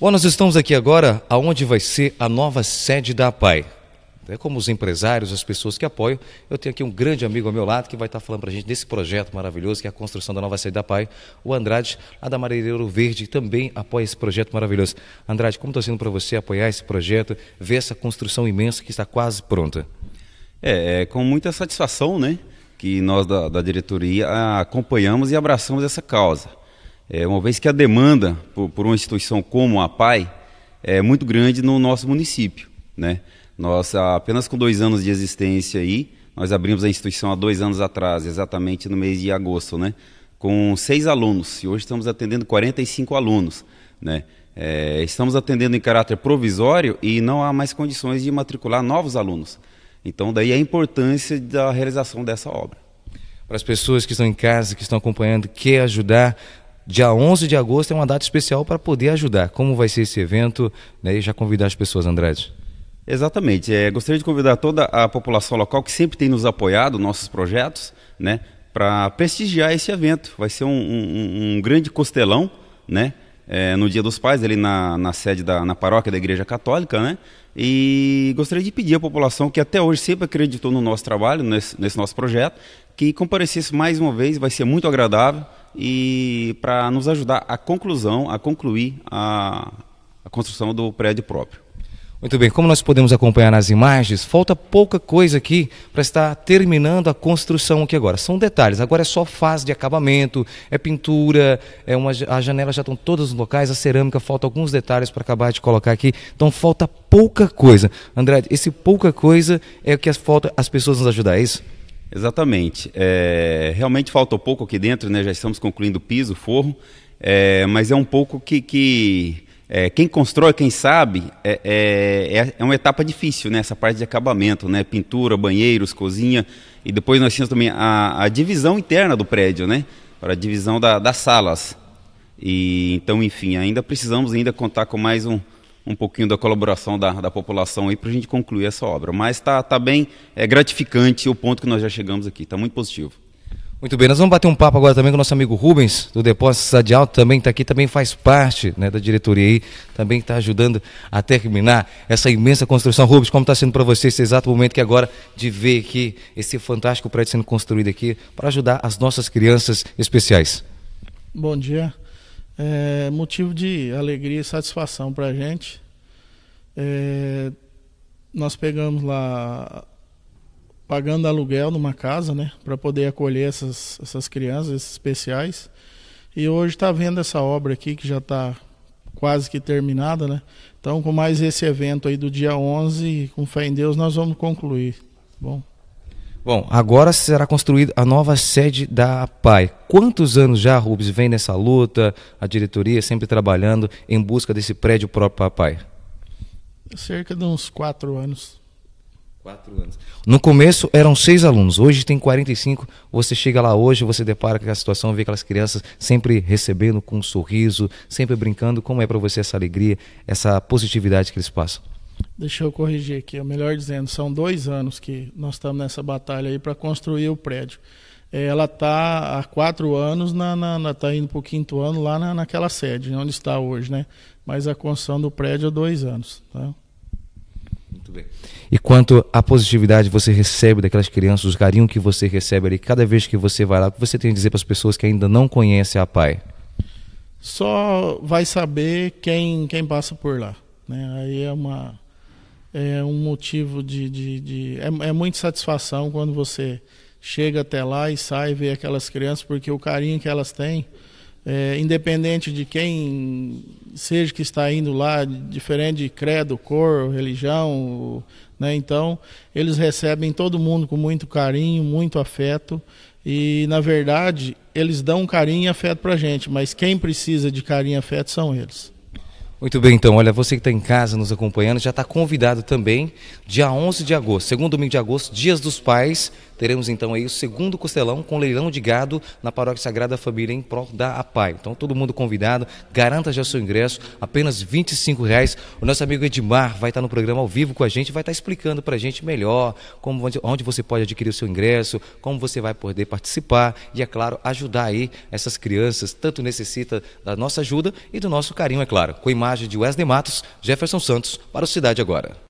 Bom, nós estamos aqui agora aonde vai ser a nova sede da APAI. É como os empresários, as pessoas que apoiam, eu tenho aqui um grande amigo ao meu lado que vai estar falando para a gente desse projeto maravilhoso que é a construção da nova sede da APAI. O Andrade, a da Mareiro Verde, também apoia esse projeto maravilhoso. Andrade, como está sendo para você apoiar esse projeto, ver essa construção imensa que está quase pronta? É, é com muita satisfação né, que nós da, da diretoria acompanhamos e abraçamos essa causa é, uma vez que a demanda por, por, uma instituição como a PAI é muito grande no nosso município. Né? Nós, apenas com dois anos de existência aí, nós abrimos a instituição há dois anos atrás, exatamente no mês de agosto, né? com seis alunos, e hoje estamos atendendo 45 alunos. Né? É, estamos atendendo em caráter provisório e não há mais condições de matricular novos alunos. Então, daí a importância da realização dessa obra. Para as pessoas que estão em casa, que estão acompanhando, quer ajudar, Dia 11 de agosto é uma data especial para poder ajudar. Como vai ser esse evento? Né? E já convidar as pessoas, Andrade. Exatamente. É, gostaria de convidar toda a população local que sempre tem nos apoiado, nossos projetos, né, para prestigiar esse evento. Vai ser um, um, um grande costelão, né? é, no Dia dos Pais, ali na, na sede da na paróquia da Igreja Católica, né? E gostaria de pedir à população que até hoje sempre acreditou no nosso trabalho, nesse, nesse nosso projeto, que comparecesse mais uma vez, vai ser muito agradável e para nos ajudar à conclusão, a concluir a, a construção do prédio próprio. Muito bem, como nós podemos acompanhar nas imagens, falta pouca coisa aqui para estar terminando a construção aqui agora. São detalhes, agora é só fase de acabamento, é pintura, é uma, as janelas já estão todas nos locais, a cerâmica, falta alguns detalhes para acabar de colocar aqui. Então falta pouca coisa. André, esse pouca coisa é o que as, falta as pessoas nos ajudar, é isso? Exatamente. É, realmente falta pouco aqui dentro, né? Já estamos concluindo o piso, o forro, é, mas é um pouco que... que é, quem constrói, quem sabe, é, é, é, é, uma etapa difícil, né? Essa parte de acabamento, né? Pintura, banheiros, cozinha. E depois nós tínhamos também a, a divisão interna do prédio, né? Para a divisão da, das salas. E, então, enfim, ainda precisamos ainda contar com mais um, um pouquinho da colaboração da, da população aí para a gente concluir essa obra. Mas está tá bem é gratificante o ponto que nós já chegamos aqui, está muito positivo. Muito bem, nós vamos bater um papo agora também com o nosso amigo Rubens, do Depósito Cidade Alto, também está aqui, também faz parte né, da diretoria aí, também está ajudando a terminar essa imensa construção. Rubens, como está sendo para você esse exato momento que agora de ver aqui esse fantástico prédio sendo construído aqui para ajudar as nossas crianças especiais? Bom dia. É motivo de alegria e satisfação para a gente. É, nós pegamos lá pagando aluguel numa casa, né, para poder acolher essas, essas crianças esses especiais. E hoje está vendo essa obra aqui que já está quase que terminada, né? Então, com mais esse evento aí do dia 11, com fé em Deus, nós vamos concluir. Tá bom. Bom, agora será construída a nova sede da APAI. Quantos anos já, Rubens, vem nessa luta, a diretoria sempre trabalhando em busca desse prédio próprio para a APAI? Cerca de uns quatro anos. Quatro anos. No começo eram seis alunos, hoje tem 45. Você chega lá hoje, você depara com a situação, vê aquelas crianças sempre recebendo com um sorriso, sempre brincando. Como é para você essa alegria, essa positividade que eles passam? Deixa eu corrigir aqui, melhor dizendo, são dois anos que nós estamos nessa batalha aí para construir o prédio. É, ela está há quatro anos, está na, na, na tá indo para o quinto ano lá na, naquela sede, onde está hoje, né? Mas a construção do prédio há é dois anos. Tá? Muito bem. E quanto à positividade que você recebe daquelas crianças, os carinho que você recebe ali cada vez que você vai lá, o que você tem a dizer para as pessoas que ainda não conhecem a PAI? Só vai saber quem, quem passa por lá. Né? Aí é uma é um motivo de, de, de é, é muita satisfação quando você chega até lá e sai ver aquelas crianças, porque o carinho que elas têm é, independente de quem seja que está indo lá, diferente de credo, cor, religião, né? Então, eles recebem todo mundo com muito carinho, muito afeto e, na verdade, eles dão carinho e afeto para a gente, mas quem precisa de carinho e afeto são eles. Muito bem, então, olha, você que está em casa nos acompanhando já está convidado também, dia 11 de agosto, segundo domingo de agosto, Dias dos Pais, Teremos então aí o segundo costelão com leilão de gado na Paróquia Sagrada Família em prol da APAI. Então todo mundo convidado, garanta já seu ingresso, apenas R$ reais. O nosso amigo Edmar vai estar no programa ao vivo com a gente, vai estar explicando para a gente melhor como, onde você pode adquirir o seu ingresso, como você vai poder participar e, é claro, ajudar aí essas crianças, tanto necessita da nossa ajuda e do nosso carinho, é claro. Com a imagem de Wesley Matos, Jefferson Santos, para o Cidade Agora.